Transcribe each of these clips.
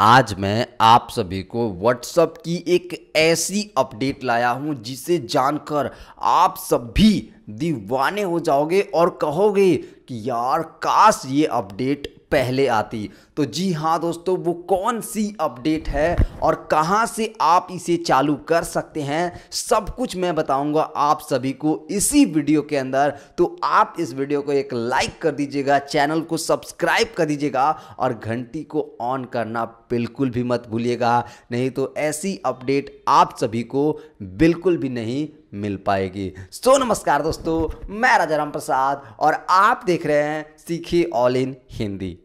आज मैं आप सभी को व्हाट्सअप की एक ऐसी अपडेट लाया हूं जिसे जानकर आप सभी दीवाने हो जाओगे और कहोगे कि यार काश ये अपडेट पहले आती तो जी हाँ दोस्तों वो कौन सी अपडेट है और कहाँ से आप इसे चालू कर सकते हैं सब कुछ मैं बताऊंगा आप सभी को इसी वीडियो के अंदर तो आप इस वीडियो को एक लाइक कर दीजिएगा चैनल को सब्सक्राइब कर दीजिएगा और घंटी को ऑन करना बिल्कुल भी मत भूलिएगा नहीं तो ऐसी अपडेट आप सभी को बिल्कुल भी नहीं मिल पाएगी सो so, नमस्कार दोस्तों मैं राजाराम प्रसाद और आप देख रहे हैं सीखी ऑल इन हिंदी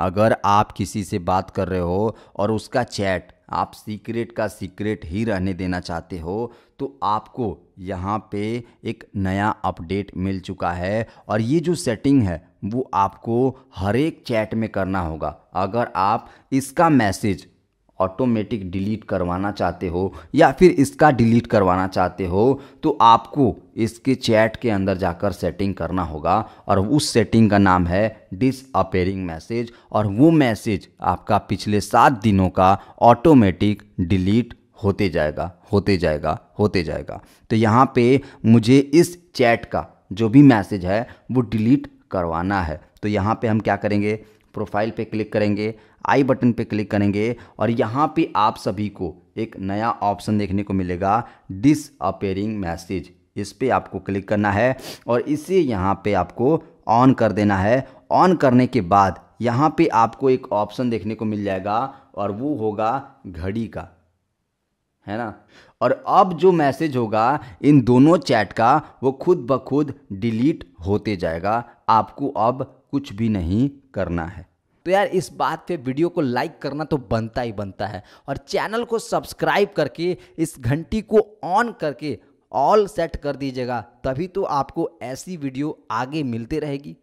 अगर आप किसी से बात कर रहे हो और उसका चैट आप सीक्रेट का सीक्रेट ही रहने देना चाहते हो तो आपको यहाँ पे एक नया अपडेट मिल चुका है और ये जो सेटिंग है वो आपको हर एक चैट में करना होगा अगर आप इसका मैसेज ऑटोमेटिक डिलीट करवाना चाहते हो या फिर इसका डिलीट करवाना चाहते हो तो आपको इसके चैट के अंदर जाकर सेटिंग करना होगा और उस सेटिंग का नाम है डिसअपेयरिंग मैसेज और वो मैसेज आपका पिछले सात दिनों का ऑटोमेटिक डिलीट होते जाएगा होते जाएगा होते जाएगा तो यहाँ पे मुझे इस चैट का जो भी मैसेज है वो डिलीट करवाना है तो यहाँ पे हम क्या करेंगे प्रोफाइल पे क्लिक करेंगे आई बटन पे क्लिक करेंगे और यहाँ पे आप सभी को एक नया ऑप्शन देखने को मिलेगा डिसअपेयरिंग मैसेज इस पर आपको क्लिक करना है और इसे यहाँ पे आपको ऑन कर देना है ऑन करने के बाद यहाँ पे आपको एक ऑप्शन देखने को मिल जाएगा और वो होगा घड़ी का है ना और अब जो मैसेज होगा इन दोनों चैट का वो खुद ब खुद डिलीट होते जाएगा आपको अब कुछ भी नहीं करना है तो यार इस बात पे वीडियो को लाइक करना तो बनता ही बनता है और चैनल को सब्सक्राइब करके इस घंटी को ऑन करके ऑल सेट कर दीजिएगा तभी तो आपको ऐसी वीडियो आगे मिलती रहेगी